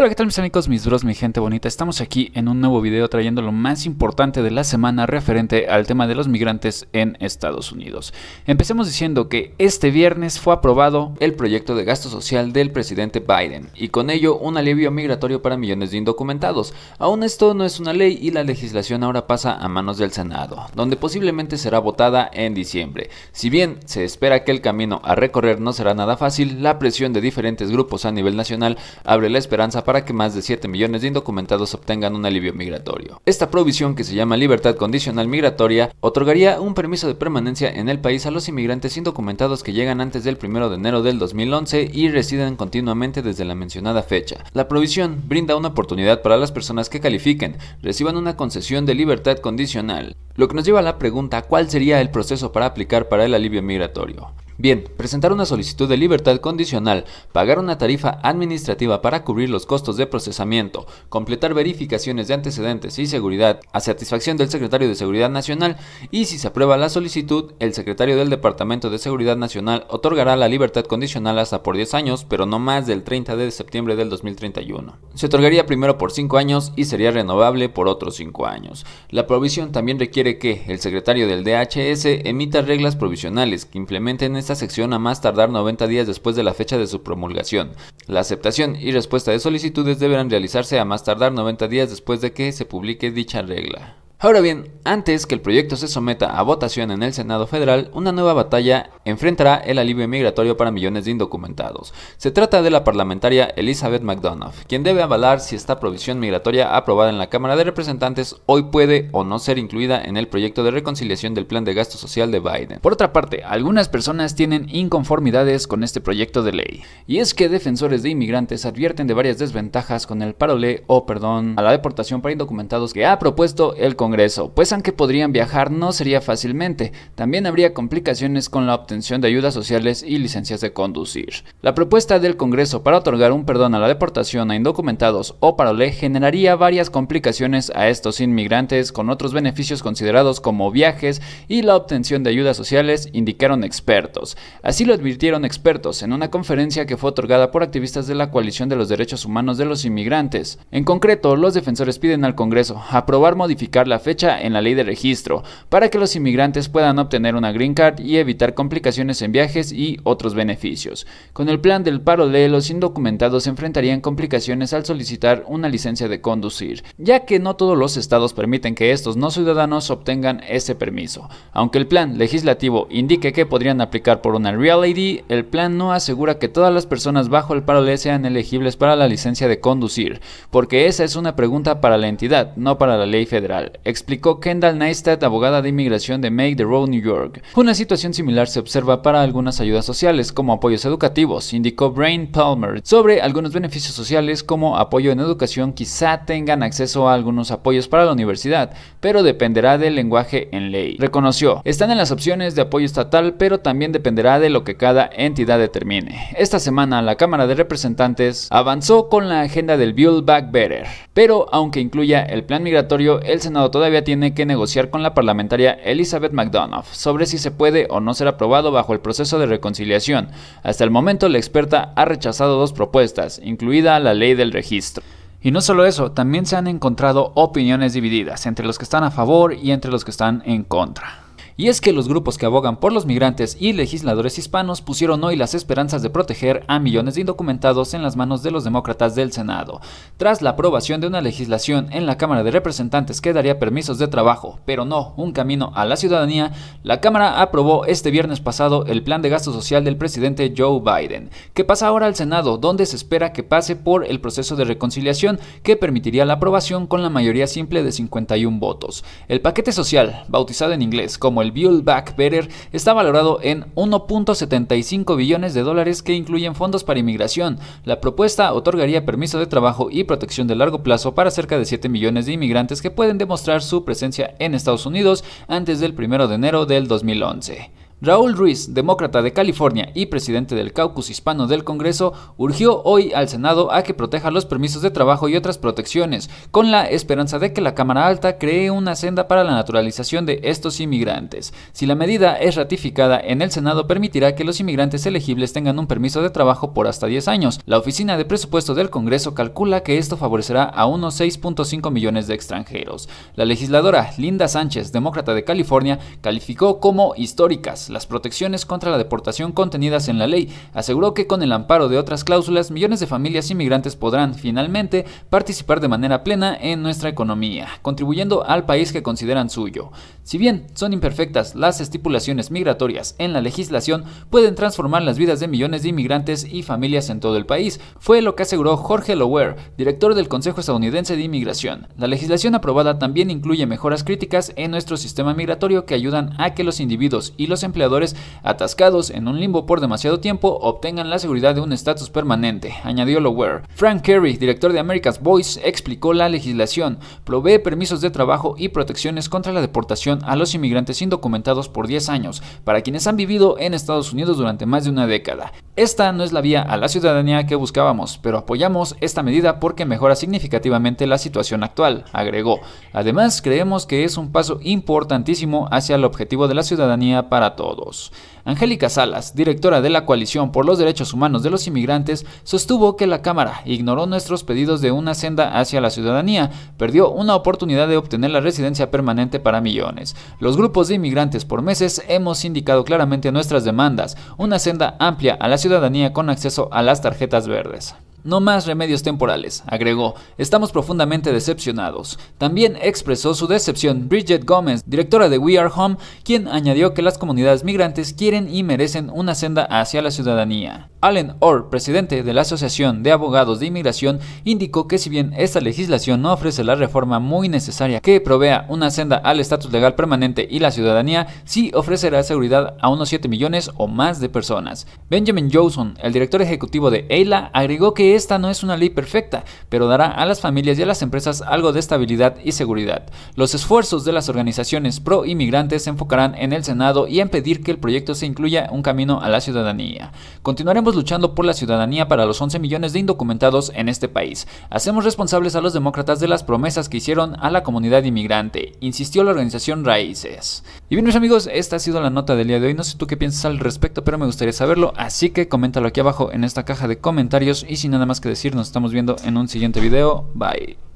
Hola, ¿qué tal mis amigos, mis bros, mi gente bonita? Estamos aquí en un nuevo video trayendo lo más importante de la semana referente al tema de los migrantes en Estados Unidos. Empecemos diciendo que este viernes fue aprobado el proyecto de gasto social del presidente Biden y con ello un alivio migratorio para millones de indocumentados. Aún esto no es una ley y la legislación ahora pasa a manos del Senado, donde posiblemente será votada en diciembre. Si bien se espera que el camino a recorrer no será nada fácil, la presión de diferentes grupos a nivel nacional abre la esperanza para que más de 7 millones de indocumentados obtengan un alivio migratorio. Esta provisión, que se llama libertad condicional migratoria, otorgaría un permiso de permanencia en el país a los inmigrantes indocumentados que llegan antes del 1 de enero del 2011 y residen continuamente desde la mencionada fecha. La provisión brinda una oportunidad para las personas que califiquen, reciban una concesión de libertad condicional, lo que nos lleva a la pregunta, ¿cuál sería el proceso para aplicar para el alivio migratorio? Bien, presentar una solicitud de libertad condicional, pagar una tarifa administrativa para cubrir los costos de procesamiento, completar verificaciones de antecedentes y seguridad a satisfacción del secretario de Seguridad Nacional y si se aprueba la solicitud, el secretario del Departamento de Seguridad Nacional otorgará la libertad condicional hasta por 10 años, pero no más del 30 de septiembre del 2031. Se otorgaría primero por 5 años y sería renovable por otros 5 años. La provisión también requiere que el secretario del DHS emita reglas provisionales que implementen esta sección a más tardar 90 días después de la fecha de su promulgación. La aceptación y respuesta de solicitudes deberán realizarse a más tardar 90 días después de que se publique dicha regla. Ahora bien, antes que el proyecto se someta a votación en el Senado Federal, una nueva batalla enfrentará el alivio migratorio para millones de indocumentados. Se trata de la parlamentaria Elizabeth McDonough, quien debe avalar si esta provisión migratoria aprobada en la Cámara de Representantes hoy puede o no ser incluida en el proyecto de reconciliación del plan de gasto social de Biden. Por otra parte, algunas personas tienen inconformidades con este proyecto de ley, y es que defensores de inmigrantes advierten de varias desventajas con el parole o perdón a la deportación para indocumentados que ha propuesto el Congreso Congreso, pues aunque podrían viajar no sería fácilmente, también habría complicaciones con la obtención de ayudas sociales y licencias de conducir. La propuesta del Congreso para otorgar un perdón a la deportación a indocumentados o parole generaría varias complicaciones a estos inmigrantes con otros beneficios considerados como viajes y la obtención de ayudas sociales, indicaron expertos. Así lo advirtieron expertos en una conferencia que fue otorgada por activistas de la Coalición de los Derechos Humanos de los Inmigrantes. En concreto, los defensores piden al Congreso aprobar modificar la fecha en la ley de registro, para que los inmigrantes puedan obtener una green card y evitar complicaciones en viajes y otros beneficios. Con el plan del paralelo, los indocumentados enfrentarían complicaciones al solicitar una licencia de conducir, ya que no todos los estados permiten que estos no ciudadanos obtengan ese permiso. Aunque el plan legislativo indique que podrían aplicar por una Real ID, el plan no asegura que todas las personas bajo el parole sean elegibles para la licencia de conducir, porque esa es una pregunta para la entidad, no para la ley federal explicó Kendall Neistat, abogada de inmigración de Make the Road New York. Una situación similar se observa para algunas ayudas sociales como apoyos educativos, indicó Brain Palmer, sobre algunos beneficios sociales como apoyo en educación quizá tengan acceso a algunos apoyos para la universidad, pero dependerá del lenguaje en ley. Reconoció, están en las opciones de apoyo estatal, pero también dependerá de lo que cada entidad determine. Esta semana la Cámara de Representantes avanzó con la agenda del Build Back Better, pero aunque incluya el plan migratorio, el Senado todavía tiene que negociar con la parlamentaria Elizabeth McDonough sobre si se puede o no ser aprobado bajo el proceso de reconciliación. Hasta el momento, la experta ha rechazado dos propuestas, incluida la ley del registro. Y no solo eso, también se han encontrado opiniones divididas entre los que están a favor y entre los que están en contra. Y es que los grupos que abogan por los migrantes y legisladores hispanos pusieron hoy las esperanzas de proteger a millones de indocumentados en las manos de los demócratas del Senado, tras la aprobación de una legislación en la Cámara de Representantes que daría permisos de trabajo, pero no un camino a la ciudadanía, la Cámara aprobó este viernes pasado el plan de gasto social del presidente Joe Biden, que pasa ahora al Senado, donde se espera que pase por el proceso de reconciliación que permitiría la aprobación con la mayoría simple de 51 votos. El paquete social, bautizado en inglés como el Build Back Better está valorado en 1.75 billones de dólares que incluyen fondos para inmigración. La propuesta otorgaría permiso de trabajo y protección de largo plazo para cerca de 7 millones de inmigrantes que pueden demostrar su presencia en Estados Unidos antes del 1 de enero del 2011. Raúl Ruiz, demócrata de California y presidente del caucus hispano del Congreso, urgió hoy al Senado a que proteja los permisos de trabajo y otras protecciones, con la esperanza de que la Cámara Alta cree una senda para la naturalización de estos inmigrantes. Si la medida es ratificada en el Senado, permitirá que los inmigrantes elegibles tengan un permiso de trabajo por hasta 10 años. La Oficina de Presupuesto del Congreso calcula que esto favorecerá a unos 6.5 millones de extranjeros. La legisladora Linda Sánchez, demócrata de California, calificó como históricas las protecciones contra la deportación contenidas en la ley, aseguró que con el amparo de otras cláusulas millones de familias inmigrantes podrán, finalmente, participar de manera plena en nuestra economía, contribuyendo al país que consideran suyo. Si bien son imperfectas las estipulaciones migratorias en la legislación, pueden transformar las vidas de millones de inmigrantes y familias en todo el país, fue lo que aseguró Jorge Lower, director del Consejo Estadounidense de Inmigración. La legislación aprobada también incluye mejoras críticas en nuestro sistema migratorio que ayudan a que los individuos y los empleados atascados en un limbo por demasiado tiempo obtengan la seguridad de un estatus permanente, añadió Lower. Frank Carey, director de America's Voice, explicó la legislación, provee permisos de trabajo y protecciones contra la deportación a los inmigrantes indocumentados por 10 años, para quienes han vivido en Estados Unidos durante más de una década. Esta no es la vía a la ciudadanía que buscábamos, pero apoyamos esta medida porque mejora significativamente la situación actual, agregó. Además, creemos que es un paso importantísimo hacia el objetivo de la ciudadanía para todos todos. Angélica Salas, directora de la Coalición por los Derechos Humanos de los Inmigrantes, sostuvo que la Cámara ignoró nuestros pedidos de una senda hacia la ciudadanía, perdió una oportunidad de obtener la residencia permanente para millones. Los grupos de inmigrantes por meses hemos indicado claramente nuestras demandas, una senda amplia a la ciudadanía con acceso a las tarjetas verdes. No más remedios temporales, agregó. Estamos profundamente decepcionados. También expresó su decepción Bridget Gomez, directora de We Are Home, quien añadió que las comunidades migrantes quieren y merecen una senda hacia la ciudadanía. Allen Orr, presidente de la Asociación de Abogados de Inmigración, indicó que si bien esta legislación no ofrece la reforma muy necesaria que provea una senda al estatus legal permanente y la ciudadanía, sí ofrecerá seguridad a unos 7 millones o más de personas. Benjamin Johnson, el director ejecutivo de EILA, agregó que esta no es una ley perfecta, pero dará a las familias y a las empresas algo de estabilidad y seguridad. Los esfuerzos de las organizaciones pro inmigrantes se enfocarán en el Senado y en pedir que el proyecto se incluya un camino a la ciudadanía. Continuaremos luchando por la ciudadanía para los 11 millones de indocumentados en este país. Hacemos responsables a los demócratas de las promesas que hicieron a la comunidad inmigrante, insistió la organización Raíces. Y bien mis amigos, esta ha sido la nota del día de hoy. No sé tú qué piensas al respecto, pero me gustaría saberlo, así que coméntalo aquí abajo en esta caja de comentarios y sin nada más que decir, nos estamos viendo en un siguiente video. Bye.